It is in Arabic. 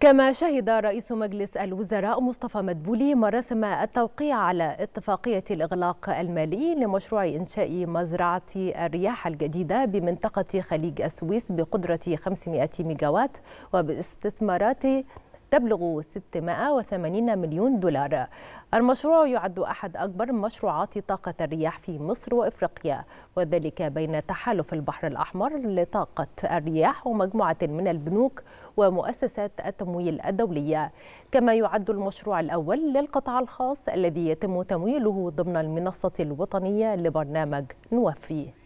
كما شهد رئيس مجلس الوزراء مصطفى مدبولي مراسم التوقيع على اتفاقية الإغلاق المالي لمشروع إنشاء مزرعة الرياح الجديدة بمنطقة خليج السويس بقدرة 500 ميجاوات وباستثمارات تبلغ 680 مليون دولار المشروع يعد أحد أكبر مشروعات طاقة الرياح في مصر وإفريقيا وذلك بين تحالف البحر الأحمر لطاقة الرياح ومجموعة من البنوك ومؤسسات التمويل الدولية كما يعد المشروع الأول للقطاع الخاص الذي يتم تمويله ضمن المنصة الوطنية لبرنامج نوفي